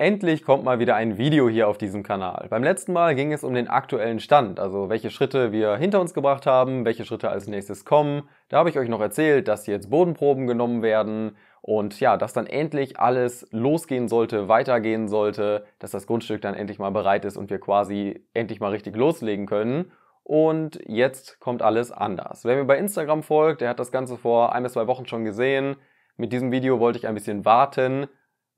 Endlich kommt mal wieder ein Video hier auf diesem Kanal. Beim letzten Mal ging es um den aktuellen Stand, also welche Schritte wir hinter uns gebracht haben, welche Schritte als nächstes kommen. Da habe ich euch noch erzählt, dass jetzt Bodenproben genommen werden und ja, dass dann endlich alles losgehen sollte, weitergehen sollte, dass das Grundstück dann endlich mal bereit ist und wir quasi endlich mal richtig loslegen können. Und jetzt kommt alles anders. Wer mir bei Instagram folgt, der hat das Ganze vor ein bis zwei Wochen schon gesehen. Mit diesem Video wollte ich ein bisschen warten,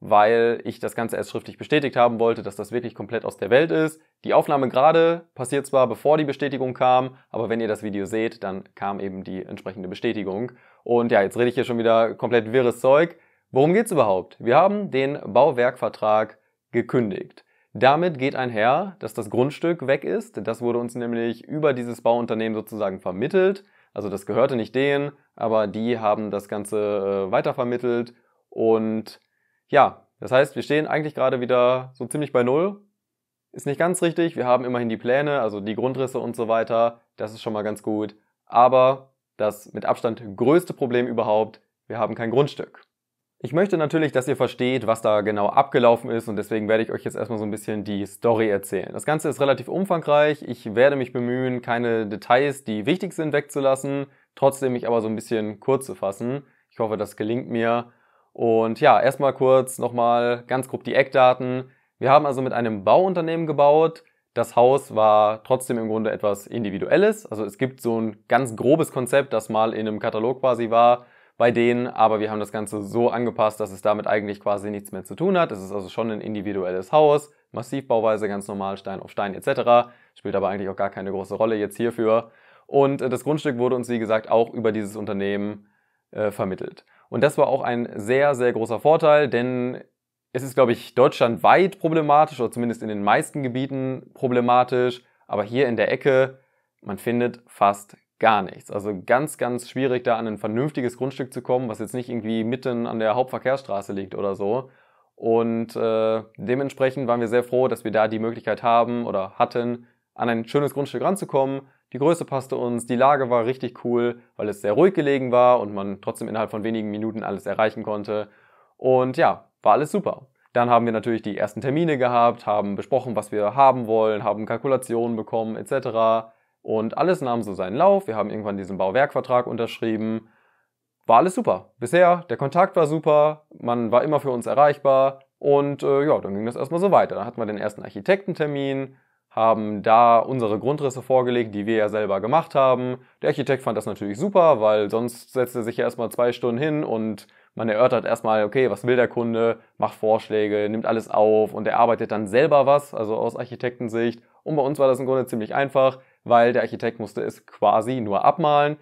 weil ich das Ganze erst schriftlich bestätigt haben wollte, dass das wirklich komplett aus der Welt ist. Die Aufnahme gerade passiert zwar, bevor die Bestätigung kam, aber wenn ihr das Video seht, dann kam eben die entsprechende Bestätigung. Und ja, jetzt rede ich hier schon wieder komplett wirres Zeug. Worum geht's überhaupt? Wir haben den Bauwerkvertrag gekündigt. Damit geht einher, dass das Grundstück weg ist. Das wurde uns nämlich über dieses Bauunternehmen sozusagen vermittelt. Also das gehörte nicht denen, aber die haben das Ganze äh, weitervermittelt und ja, das heißt, wir stehen eigentlich gerade wieder so ziemlich bei Null. Ist nicht ganz richtig. Wir haben immerhin die Pläne, also die Grundrisse und so weiter. Das ist schon mal ganz gut. Aber das mit Abstand größte Problem überhaupt, wir haben kein Grundstück. Ich möchte natürlich, dass ihr versteht, was da genau abgelaufen ist und deswegen werde ich euch jetzt erstmal so ein bisschen die Story erzählen. Das Ganze ist relativ umfangreich. Ich werde mich bemühen, keine Details, die wichtig sind, wegzulassen, trotzdem mich aber so ein bisschen kurz zu fassen. Ich hoffe, das gelingt mir. Und ja, erstmal kurz nochmal ganz grob die Eckdaten. Wir haben also mit einem Bauunternehmen gebaut. Das Haus war trotzdem im Grunde etwas Individuelles. Also es gibt so ein ganz grobes Konzept, das mal in einem Katalog quasi war bei denen, aber wir haben das Ganze so angepasst, dass es damit eigentlich quasi nichts mehr zu tun hat. Es ist also schon ein individuelles Haus, Massivbauweise, ganz normal, Stein auf Stein etc. Spielt aber eigentlich auch gar keine große Rolle jetzt hierfür. Und äh, das Grundstück wurde uns, wie gesagt, auch über dieses Unternehmen äh, vermittelt. Und das war auch ein sehr, sehr großer Vorteil, denn es ist, glaube ich, deutschlandweit problematisch oder zumindest in den meisten Gebieten problematisch. Aber hier in der Ecke, man findet fast gar nichts. Also ganz, ganz schwierig, da an ein vernünftiges Grundstück zu kommen, was jetzt nicht irgendwie mitten an der Hauptverkehrsstraße liegt oder so. Und äh, dementsprechend waren wir sehr froh, dass wir da die Möglichkeit haben oder hatten, an ein schönes Grundstück ranzukommen, die Größe passte uns, die Lage war richtig cool, weil es sehr ruhig gelegen war und man trotzdem innerhalb von wenigen Minuten alles erreichen konnte. Und ja, war alles super. Dann haben wir natürlich die ersten Termine gehabt, haben besprochen, was wir haben wollen, haben Kalkulationen bekommen etc. Und alles nahm so seinen Lauf. Wir haben irgendwann diesen Bauwerkvertrag unterschrieben. War alles super. Bisher, der Kontakt war super, man war immer für uns erreichbar. Und äh, ja, dann ging das erstmal so weiter. Dann hatten wir den ersten Architektentermin, haben da unsere Grundrisse vorgelegt, die wir ja selber gemacht haben. Der Architekt fand das natürlich super, weil sonst setzt er sich ja erstmal zwei Stunden hin und man erörtert erstmal, okay, was will der Kunde, macht Vorschläge, nimmt alles auf und er arbeitet dann selber was, also aus Architektensicht. Und bei uns war das im Grunde ziemlich einfach, weil der Architekt musste es quasi nur abmalen.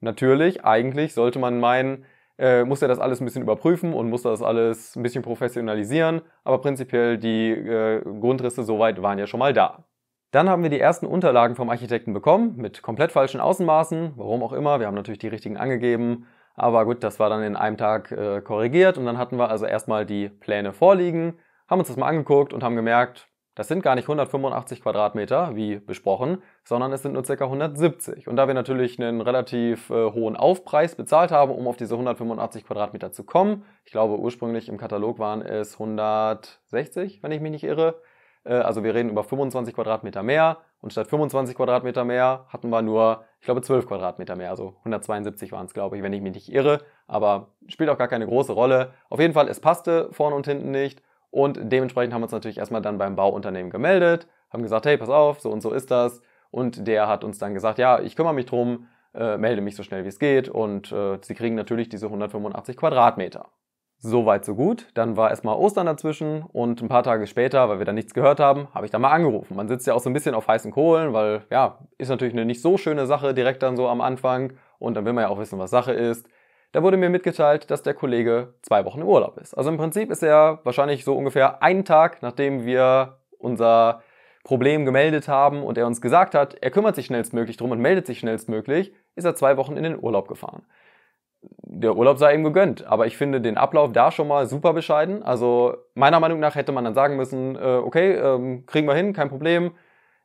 Natürlich, eigentlich sollte man meinen, äh, muss er das alles ein bisschen überprüfen und muss das alles ein bisschen professionalisieren, aber prinzipiell die äh, Grundrisse soweit waren ja schon mal da. Dann haben wir die ersten Unterlagen vom Architekten bekommen, mit komplett falschen Außenmaßen, warum auch immer. Wir haben natürlich die richtigen angegeben, aber gut, das war dann in einem Tag äh, korrigiert und dann hatten wir also erstmal die Pläne vorliegen, haben uns das mal angeguckt und haben gemerkt, das sind gar nicht 185 Quadratmeter, wie besprochen, sondern es sind nur ca. 170. Und da wir natürlich einen relativ äh, hohen Aufpreis bezahlt haben, um auf diese 185 Quadratmeter zu kommen, ich glaube ursprünglich im Katalog waren es 160, wenn ich mich nicht irre, äh, also wir reden über 25 Quadratmeter mehr und statt 25 Quadratmeter mehr hatten wir nur, ich glaube, 12 Quadratmeter mehr. Also 172 waren es, glaube ich, wenn ich mich nicht irre. Aber spielt auch gar keine große Rolle. Auf jeden Fall, es passte vorne und hinten nicht. Und dementsprechend haben wir uns natürlich erstmal dann beim Bauunternehmen gemeldet, haben gesagt, hey, pass auf, so und so ist das. Und der hat uns dann gesagt, ja, ich kümmere mich drum, äh, melde mich so schnell wie es geht und äh, sie kriegen natürlich diese 185 Quadratmeter. So weit, so gut. Dann war erstmal Ostern dazwischen und ein paar Tage später, weil wir dann nichts gehört haben, habe ich dann mal angerufen. Man sitzt ja auch so ein bisschen auf heißen Kohlen, weil ja, ist natürlich eine nicht so schöne Sache direkt dann so am Anfang und dann will man ja auch wissen, was Sache ist. Da wurde mir mitgeteilt, dass der Kollege zwei Wochen im Urlaub ist. Also im Prinzip ist er wahrscheinlich so ungefähr einen Tag, nachdem wir unser Problem gemeldet haben und er uns gesagt hat, er kümmert sich schnellstmöglich drum und meldet sich schnellstmöglich, ist er zwei Wochen in den Urlaub gefahren der Urlaub sei ihm gegönnt. Aber ich finde den Ablauf da schon mal super bescheiden. Also meiner Meinung nach hätte man dann sagen müssen, äh, okay, ähm, kriegen wir hin, kein Problem.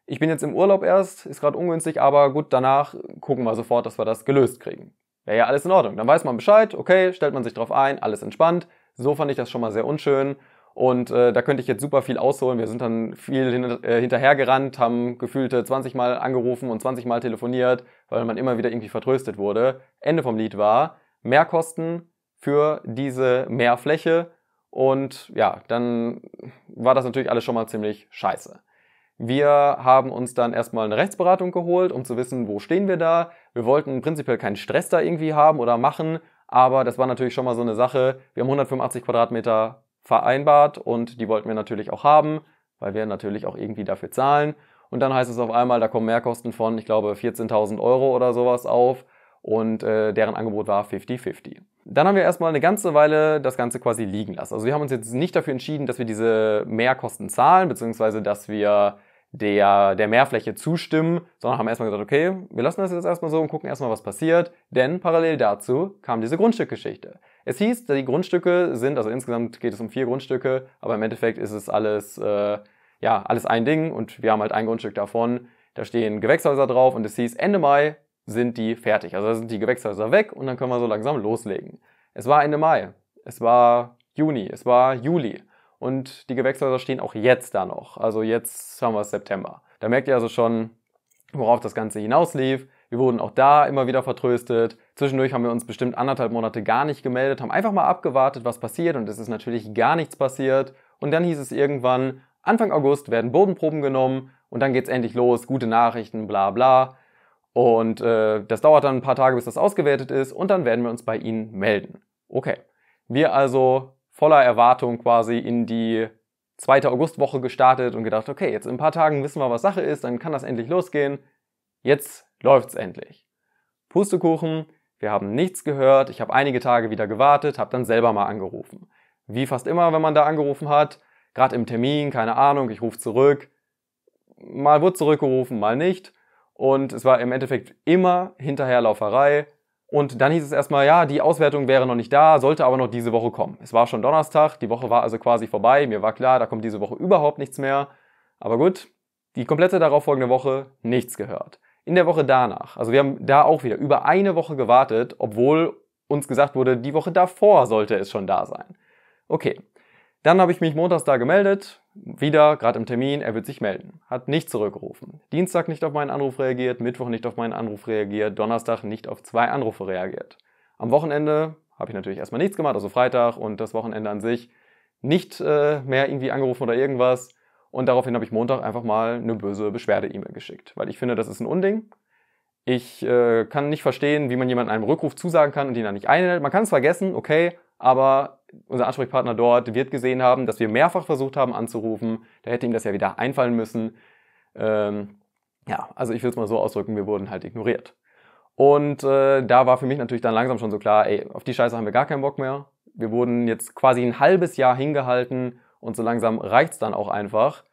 Ich bin jetzt im Urlaub erst, ist gerade ungünstig, aber gut, danach gucken wir sofort, dass wir das gelöst kriegen. Wäre ja alles in Ordnung. Dann weiß man Bescheid, okay, stellt man sich drauf ein, alles entspannt. So fand ich das schon mal sehr unschön. Und äh, da könnte ich jetzt super viel ausholen. Wir sind dann viel hin, äh, hinterhergerannt, haben gefühlte 20 Mal angerufen und 20 Mal telefoniert, weil man immer wieder irgendwie vertröstet wurde. Ende vom Lied war, Mehrkosten für diese Mehrfläche. Und ja, dann war das natürlich alles schon mal ziemlich scheiße. Wir haben uns dann erstmal eine Rechtsberatung geholt, um zu wissen, wo stehen wir da. Wir wollten prinzipiell keinen Stress da irgendwie haben oder machen, aber das war natürlich schon mal so eine Sache. Wir haben 185 Quadratmeter vereinbart und die wollten wir natürlich auch haben, weil wir natürlich auch irgendwie dafür zahlen. Und dann heißt es auf einmal, da kommen Mehrkosten von, ich glaube, 14.000 Euro oder sowas auf und äh, deren Angebot war 50-50. Dann haben wir erstmal eine ganze Weile das Ganze quasi liegen lassen. Also wir haben uns jetzt nicht dafür entschieden, dass wir diese Mehrkosten zahlen, beziehungsweise dass wir der, der Mehrfläche zustimmen, sondern haben erstmal gesagt, okay, wir lassen das jetzt erstmal so und gucken erstmal, was passiert. Denn parallel dazu kam diese Grundstückgeschichte. Es hieß, die Grundstücke sind, also insgesamt geht es um vier Grundstücke, aber im Endeffekt ist es alles, äh, ja, alles ein Ding und wir haben halt ein Grundstück davon. Da stehen Gewächshäuser drauf und es hieß, Ende Mai sind die fertig. Also da sind die Gewächshäuser weg und dann können wir so langsam loslegen. Es war Ende Mai, es war Juni, es war Juli und die Gewächshäuser stehen auch jetzt da noch. Also jetzt haben wir es September. Da merkt ihr also schon, worauf das Ganze hinauslief. Wir wurden auch da immer wieder vertröstet. Zwischendurch haben wir uns bestimmt anderthalb Monate gar nicht gemeldet, haben einfach mal abgewartet, was passiert und es ist natürlich gar nichts passiert. Und dann hieß es irgendwann, Anfang August werden Bodenproben genommen und dann geht's endlich los, gute Nachrichten, bla bla. Und äh, das dauert dann ein paar Tage, bis das ausgewertet ist und dann werden wir uns bei Ihnen melden. Okay. Wir also voller Erwartung quasi in die zweite Augustwoche gestartet und gedacht, okay, jetzt in ein paar Tagen wissen wir, was Sache ist, dann kann das endlich losgehen. Jetzt läuft's endlich. Pustekuchen, wir haben nichts gehört, ich habe einige Tage wieder gewartet, habe dann selber mal angerufen. Wie fast immer, wenn man da angerufen hat, gerade im Termin, keine Ahnung, ich rufe zurück. Mal wurde zurückgerufen, mal nicht. Und es war im Endeffekt immer Hinterherlauferei. Und dann hieß es erstmal, ja, die Auswertung wäre noch nicht da, sollte aber noch diese Woche kommen. Es war schon Donnerstag, die Woche war also quasi vorbei. Mir war klar, da kommt diese Woche überhaupt nichts mehr. Aber gut, die komplette darauffolgende Woche nichts gehört. In der Woche danach, also wir haben da auch wieder über eine Woche gewartet, obwohl uns gesagt wurde, die Woche davor sollte es schon da sein. Okay, dann habe ich mich montags da gemeldet, wieder, gerade im Termin, er wird sich melden. Hat nicht zurückgerufen. Dienstag nicht auf meinen Anruf reagiert, Mittwoch nicht auf meinen Anruf reagiert, Donnerstag nicht auf zwei Anrufe reagiert. Am Wochenende habe ich natürlich erstmal nichts gemacht, also Freitag und das Wochenende an sich nicht äh, mehr irgendwie angerufen oder irgendwas. Und daraufhin habe ich Montag einfach mal eine böse Beschwerde-E-Mail geschickt, weil ich finde, das ist ein Unding. Ich äh, kann nicht verstehen, wie man jemandem einen Rückruf zusagen kann und ihn dann nicht einhält. Man kann es vergessen, okay, aber unser Ansprechpartner dort wird gesehen haben, dass wir mehrfach versucht haben anzurufen. Da hätte ihm das ja wieder einfallen müssen. Ähm, ja, also ich will es mal so ausdrücken, wir wurden halt ignoriert. Und äh, da war für mich natürlich dann langsam schon so klar, ey, auf die Scheiße haben wir gar keinen Bock mehr. Wir wurden jetzt quasi ein halbes Jahr hingehalten und so langsam reicht es dann auch einfach.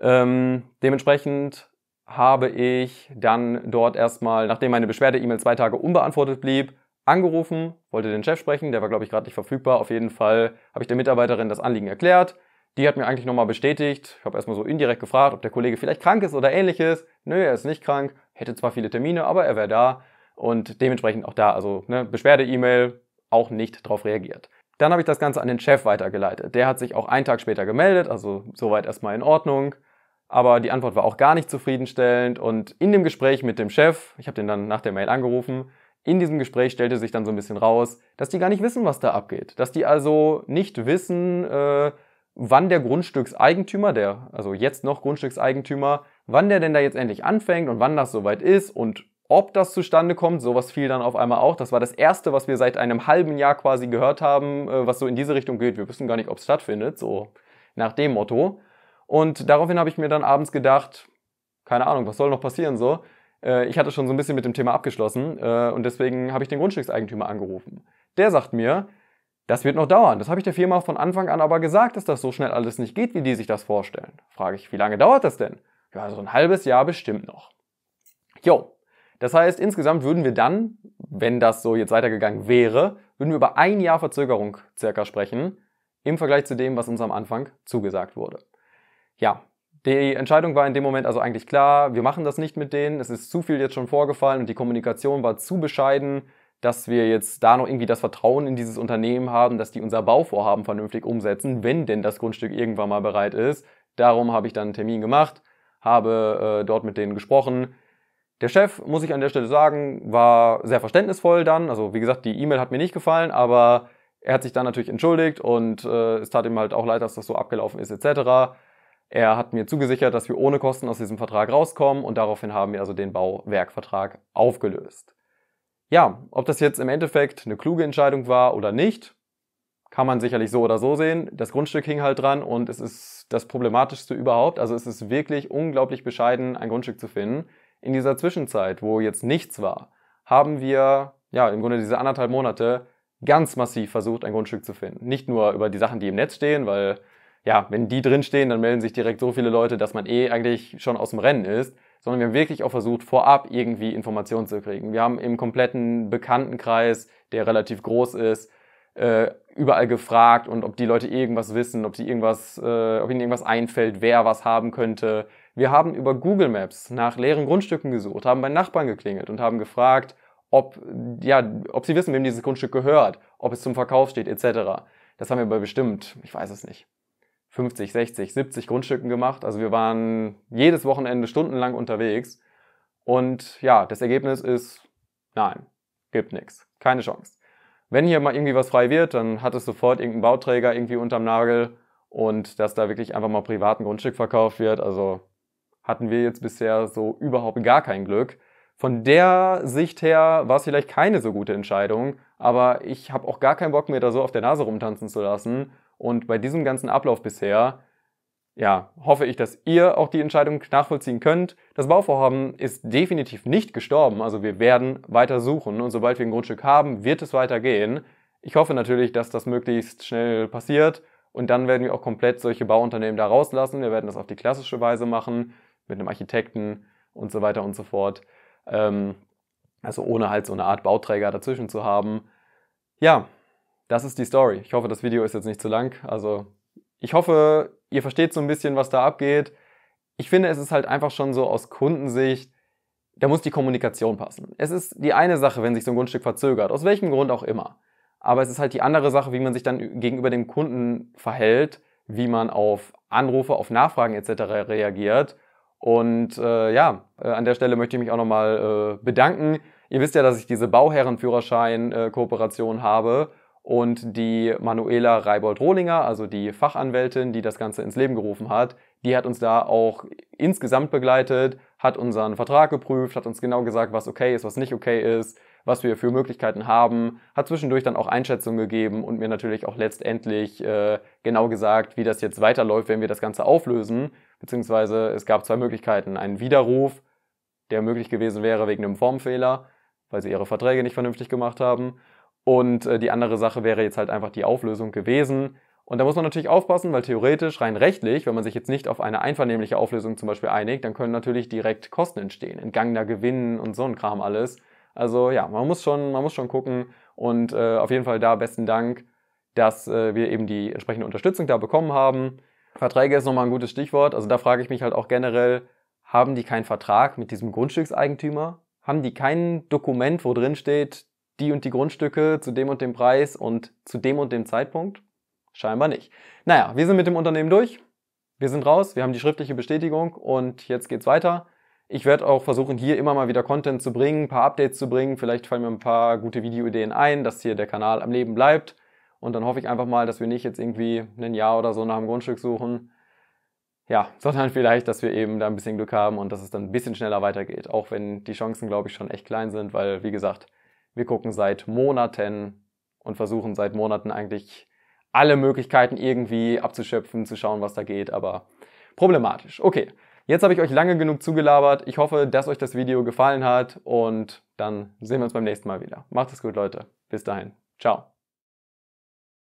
Ähm, dementsprechend habe ich dann dort erstmal, nachdem meine Beschwerde-E-Mail zwei Tage unbeantwortet blieb, angerufen, wollte den Chef sprechen, der war, glaube ich, gerade nicht verfügbar. Auf jeden Fall habe ich der Mitarbeiterin das Anliegen erklärt. Die hat mir eigentlich nochmal bestätigt. Ich habe erstmal so indirekt gefragt, ob der Kollege vielleicht krank ist oder ähnliches. Nö, er ist nicht krank, hätte zwar viele Termine, aber er wäre da und dementsprechend auch da. Also ne, Beschwerde-E-Mail auch nicht darauf reagiert. Dann habe ich das Ganze an den Chef weitergeleitet. Der hat sich auch einen Tag später gemeldet, also soweit erstmal in Ordnung. Aber die Antwort war auch gar nicht zufriedenstellend. Und in dem Gespräch mit dem Chef, ich habe den dann nach der Mail angerufen, in diesem Gespräch stellte sich dann so ein bisschen raus, dass die gar nicht wissen, was da abgeht. Dass die also nicht wissen, äh, wann der Grundstückseigentümer, der also jetzt noch Grundstückseigentümer, wann der denn da jetzt endlich anfängt und wann das soweit ist und ob das zustande kommt. Sowas fiel dann auf einmal auch. Das war das Erste, was wir seit einem halben Jahr quasi gehört haben, äh, was so in diese Richtung geht. Wir wissen gar nicht, ob es stattfindet, so nach dem Motto. Und daraufhin habe ich mir dann abends gedacht, keine Ahnung, was soll noch passieren so? äh, ich hatte schon so ein bisschen mit dem Thema abgeschlossen äh, und deswegen habe ich den Grundstückseigentümer angerufen. Der sagt mir, das wird noch dauern. Das habe ich der Firma von Anfang an aber gesagt, dass das so schnell alles nicht geht, wie die sich das vorstellen. Frage ich, wie lange dauert das denn? Ja, so ein halbes Jahr bestimmt noch. Jo. Das heißt, insgesamt würden wir dann, wenn das so jetzt weitergegangen wäre, würden wir über ein Jahr Verzögerung circa sprechen, im Vergleich zu dem, was uns am Anfang zugesagt wurde. Ja, die Entscheidung war in dem Moment also eigentlich klar, wir machen das nicht mit denen, es ist zu viel jetzt schon vorgefallen und die Kommunikation war zu bescheiden, dass wir jetzt da noch irgendwie das Vertrauen in dieses Unternehmen haben, dass die unser Bauvorhaben vernünftig umsetzen, wenn denn das Grundstück irgendwann mal bereit ist. Darum habe ich dann einen Termin gemacht, habe äh, dort mit denen gesprochen. Der Chef, muss ich an der Stelle sagen, war sehr verständnisvoll dann. Also wie gesagt, die E-Mail hat mir nicht gefallen, aber er hat sich dann natürlich entschuldigt und äh, es tat ihm halt auch leid, dass das so abgelaufen ist etc. Er hat mir zugesichert, dass wir ohne Kosten aus diesem Vertrag rauskommen und daraufhin haben wir also den Bauwerkvertrag aufgelöst. Ja, ob das jetzt im Endeffekt eine kluge Entscheidung war oder nicht, kann man sicherlich so oder so sehen. Das Grundstück hing halt dran und es ist das Problematischste überhaupt. Also es ist wirklich unglaublich bescheiden, ein Grundstück zu finden. In dieser Zwischenzeit, wo jetzt nichts war, haben wir, ja, im Grunde diese anderthalb Monate ganz massiv versucht, ein Grundstück zu finden. Nicht nur über die Sachen, die im Netz stehen, weil ja, wenn die drinstehen, dann melden sich direkt so viele Leute, dass man eh eigentlich schon aus dem Rennen ist, sondern wir haben wirklich auch versucht, vorab irgendwie Informationen zu kriegen. Wir haben im kompletten Bekanntenkreis, der relativ groß ist, äh, überall gefragt und ob die Leute irgendwas wissen, ob sie irgendwas, äh, ob ihnen irgendwas einfällt, wer was haben könnte. Wir haben über Google Maps nach leeren Grundstücken gesucht, haben bei Nachbarn geklingelt und haben gefragt, ob, ja, ob sie wissen, wem dieses Grundstück gehört, ob es zum Verkauf steht, etc. Das haben wir bei bestimmt, ich weiß es nicht, 50, 60, 70 Grundstücken gemacht. Also wir waren jedes Wochenende stundenlang unterwegs. Und ja, das Ergebnis ist, nein, gibt nichts. Keine Chance. Wenn hier mal irgendwie was frei wird, dann hat es sofort irgendeinen Bauträger irgendwie unterm Nagel und dass da wirklich einfach mal privaten Grundstück verkauft wird. Also hatten wir jetzt bisher so überhaupt gar kein Glück. Von der Sicht her war es vielleicht keine so gute Entscheidung, aber ich habe auch gar keinen Bock, mir da so auf der Nase rumtanzen zu lassen und bei diesem ganzen Ablauf bisher, ja, hoffe ich, dass ihr auch die Entscheidung nachvollziehen könnt. Das Bauvorhaben ist definitiv nicht gestorben, also wir werden weiter suchen und sobald wir ein Grundstück haben, wird es weitergehen. Ich hoffe natürlich, dass das möglichst schnell passiert und dann werden wir auch komplett solche Bauunternehmen da rauslassen. Wir werden das auf die klassische Weise machen, mit einem Architekten und so weiter und so fort. Ähm, also ohne halt so eine Art Bauträger dazwischen zu haben. Ja, das ist die Story. Ich hoffe, das Video ist jetzt nicht zu lang. Also ich hoffe, ihr versteht so ein bisschen, was da abgeht. Ich finde, es ist halt einfach schon so aus Kundensicht, da muss die Kommunikation passen. Es ist die eine Sache, wenn sich so ein Grundstück verzögert, aus welchem Grund auch immer. Aber es ist halt die andere Sache, wie man sich dann gegenüber dem Kunden verhält, wie man auf Anrufe, auf Nachfragen etc. reagiert. Und äh, ja, äh, an der Stelle möchte ich mich auch nochmal äh, bedanken. Ihr wisst ja, dass ich diese Bauherrenführerschein-Kooperation äh, habe und die Manuela Reibold-Rohlinger, also die Fachanwältin, die das Ganze ins Leben gerufen hat, die hat uns da auch insgesamt begleitet, hat unseren Vertrag geprüft, hat uns genau gesagt, was okay ist, was nicht okay ist, was wir für Möglichkeiten haben, hat zwischendurch dann auch Einschätzungen gegeben und mir natürlich auch letztendlich äh, genau gesagt, wie das jetzt weiterläuft, wenn wir das Ganze auflösen. Beziehungsweise es gab zwei Möglichkeiten. Einen Widerruf, der möglich gewesen wäre wegen einem Formfehler, weil sie ihre Verträge nicht vernünftig gemacht haben und äh, die andere Sache wäre jetzt halt einfach die Auflösung gewesen. Und da muss man natürlich aufpassen, weil theoretisch, rein rechtlich, wenn man sich jetzt nicht auf eine einvernehmliche Auflösung zum Beispiel einigt, dann können natürlich direkt Kosten entstehen, entgangener Gewinn und so ein Kram alles. Also ja, man muss schon, man muss schon gucken. Und äh, auf jeden Fall da besten Dank, dass äh, wir eben die entsprechende Unterstützung da bekommen haben. Verträge ist nochmal ein gutes Stichwort. Also da frage ich mich halt auch generell, haben die keinen Vertrag mit diesem Grundstückseigentümer? Haben die kein Dokument, wo drin steht, die und die Grundstücke zu dem und dem Preis und zu dem und dem Zeitpunkt? Scheinbar nicht. Naja, wir sind mit dem Unternehmen durch. Wir sind raus, wir haben die schriftliche Bestätigung und jetzt geht's weiter. Ich werde auch versuchen, hier immer mal wieder Content zu bringen, ein paar Updates zu bringen. Vielleicht fallen mir ein paar gute Videoideen ein, dass hier der Kanal am Leben bleibt. Und dann hoffe ich einfach mal, dass wir nicht jetzt irgendwie ein Jahr oder so nach dem Grundstück suchen. Ja, sondern vielleicht, dass wir eben da ein bisschen Glück haben und dass es dann ein bisschen schneller weitergeht. Auch wenn die Chancen, glaube ich, schon echt klein sind, weil, wie gesagt, wir gucken seit Monaten und versuchen seit Monaten eigentlich alle Möglichkeiten irgendwie abzuschöpfen, zu schauen, was da geht, aber problematisch. Okay, jetzt habe ich euch lange genug zugelabert. Ich hoffe, dass euch das Video gefallen hat und dann sehen wir uns beim nächsten Mal wieder. Macht es gut, Leute. Bis dahin. Ciao.